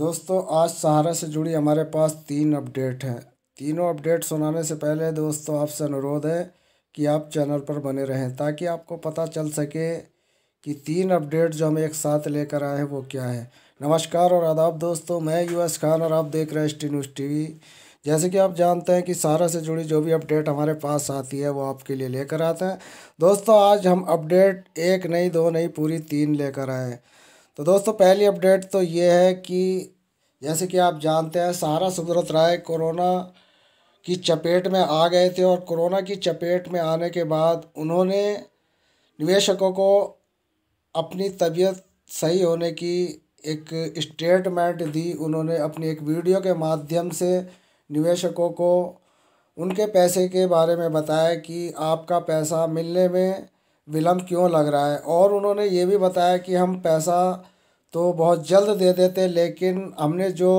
दोस्तों आज सहारा से जुड़ी हमारे पास तीन अपडेट हैं तीनों अपडेट सुनाने से पहले दोस्तों आपसे अनुरोध है कि आप चैनल पर बने रहें ताकि आपको पता चल सके कि तीन अपडेट जो हम एक साथ लेकर आए हैं वो क्या है नमस्कार और आदाब दोस्तों मैं यूएस खान और आप देख रहे हैं एस न्यूज़ टी जैसे कि आप जानते हैं कि सारा से जुड़ी जो भी अपडेट हमारे पास आती है वो आपके लिए लेकर आते हैं दोस्तों आज हम अपडेट एक नहीं दो नहीं पूरी तीन लेकर आए हैं तो दोस्तों पहली अपडेट तो ये है कि जैसे कि आप जानते हैं सारा सुब्रत राय कोरोना की चपेट में आ गए थे और कोरोना की चपेट में आने के बाद उन्होंने निवेशकों को अपनी तबीयत सही होने की एक स्टेटमेंट दी उन्होंने अपनी एक वीडियो के माध्यम से निवेशकों को उनके पैसे के बारे में बताया कि आपका पैसा मिलने में विलम्ब क्यों लग रहा है और उन्होंने ये भी बताया कि हम पैसा तो बहुत जल्द दे देते लेकिन हमने जो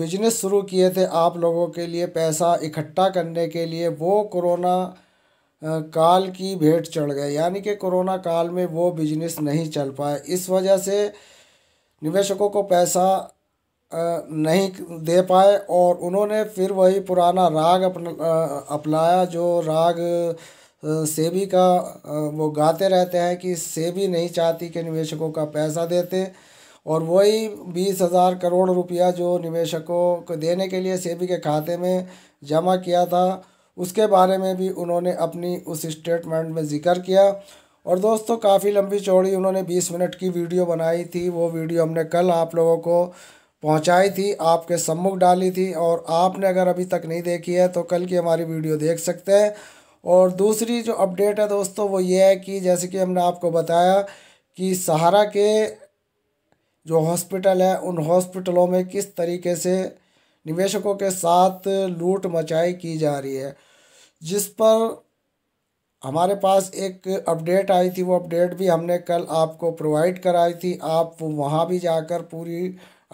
बिजनेस शुरू किए थे आप लोगों के लिए पैसा इकट्ठा करने के लिए वो कोरोना काल की भेंट चढ़ गए यानी कि कोरोना काल में वो बिजनेस नहीं चल पाए इस वजह से निवेशकों को पैसा नहीं दे पाए और उन्होंने फिर वही पुराना राग अपना अपनाया जो राग सेबी का वो गाते रहते हैं कि सेबी नहीं चाहती कि निवेशकों का पैसा देते और वही बीस हज़ार करोड़ रुपया जो निवेशकों को देने के लिए सेबी के खाते में जमा किया था उसके बारे में भी उन्होंने अपनी उस स्टेटमेंट में जिक्र किया और दोस्तों काफ़ी लंबी चौड़ी उन्होंने बीस मिनट की वीडियो बनाई थी वो वीडियो हमने कल आप लोगों को पहुंचाई थी आपके सम्मुख डाली थी और आपने अगर अभी तक नहीं देखी है तो कल की हमारी वीडियो देख सकते हैं और दूसरी जो अपडेट है दोस्तों वो ये है कि जैसे कि हमने आपको बताया कि सहारा के जो हॉस्पिटल है उन हॉस्पिटलों में किस तरीके से निवेशकों के साथ लूट मचाई की जा रही है जिस पर हमारे पास एक अपडेट आई थी वो अपडेट भी हमने कल आपको प्रोवाइड कराई थी आप वहाँ भी जाकर पूरी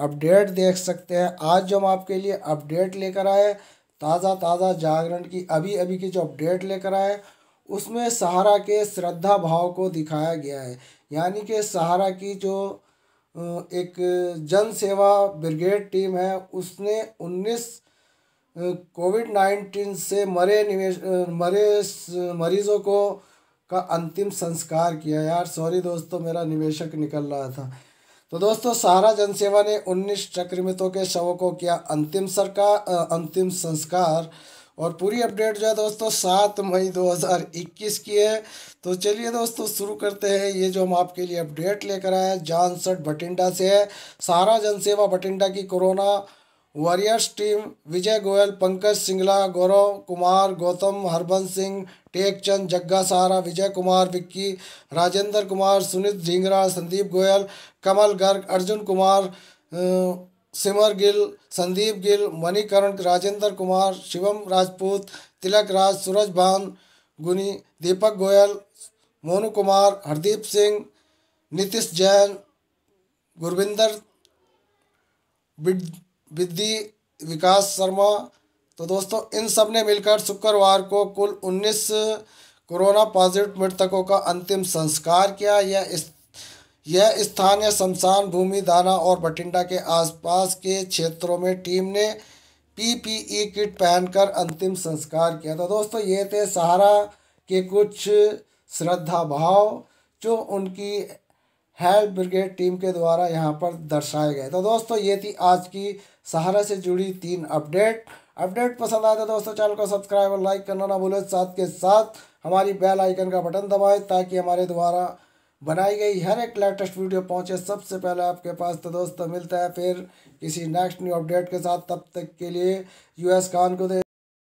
अपडेट देख सकते हैं आज जो हम आपके लिए अपडेट लेकर आए ताज़ा ताज़ा जागरण की अभी अभी की जो अपडेट लेकर आए उसमें सहारा के श्रद्धा भाव को दिखाया गया है यानी कि सहारा की जो एक जन सेवा ब्रिगेड टीम है उसने उन्नीस कोविड नाइन्टीन से मरे निवेश मरे मरीजों को का अंतिम संस्कार किया यार सॉरी दोस्तों मेरा निवेशक निकल रहा था तो दोस्तों सहारा जनसेवा ने उन्नीस चक्रमितों के शवों को किया अंतिम सरकार अंतिम संस्कार और पूरी अपडेट जो है दोस्तों सात मई 2021 की है तो चलिए दोस्तों शुरू करते हैं ये जो हम आपके लिए अपडेट लेकर आए हैं जानसठ बठिंडा से है सहारा जनसेवा बठिंडा की corona warriors team Vijay Goyal Pankaj Singla Gaurav Kumar Gautam Harbans Singh Tekchand Jagga Sahara Vijay Kumar Vicky Rajendra Kumar Sunit Dhingra Sandeep Goyal Kamal Garg Arjun Kumar Simar Gill Sandeep Gill Manikaran Rajendra Kumar Shivam Rajput Tilak Raj Suraj Bhan Guni Deepak Goyal Monu Kumar Hardeep Singh Nitish Jain Gurvinder बिड विद्धि विकास शर्मा तो दोस्तों इन सब ने मिलकर शुक्रवार को कुल 19 कोरोना पॉजिटिव मृतकों का अंतिम संस्कार किया यह इस यह स्थानीय शमशान भूमि दाना और बठिंडा के आसपास के क्षेत्रों में टीम ने पीपीई किट पहनकर अंतिम संस्कार किया तो दोस्तों ये थे सहारा के कुछ श्रद्धा भाव जो उनकी हेल्प ब्रिगेड टीम के द्वारा यहाँ पर दर्शाए गए तो दोस्तों ये थी आज की सहारा से जुड़ी तीन अपडेट अपडेट पसंद आए तो दोस्तों चैनल को सब्सक्राइब और लाइक करना ना भूलें साथ के साथ हमारी बेल आइकन का बटन दबाएं ताकि हमारे द्वारा बनाई गई हर एक लेटेस्ट वीडियो पहुंचे सबसे पहले आपके पास तो दोस्तों मिलता है फिर किसी नेक्स्ट न्यू अपडेट के साथ तब तक के लिए यूएस खान को दे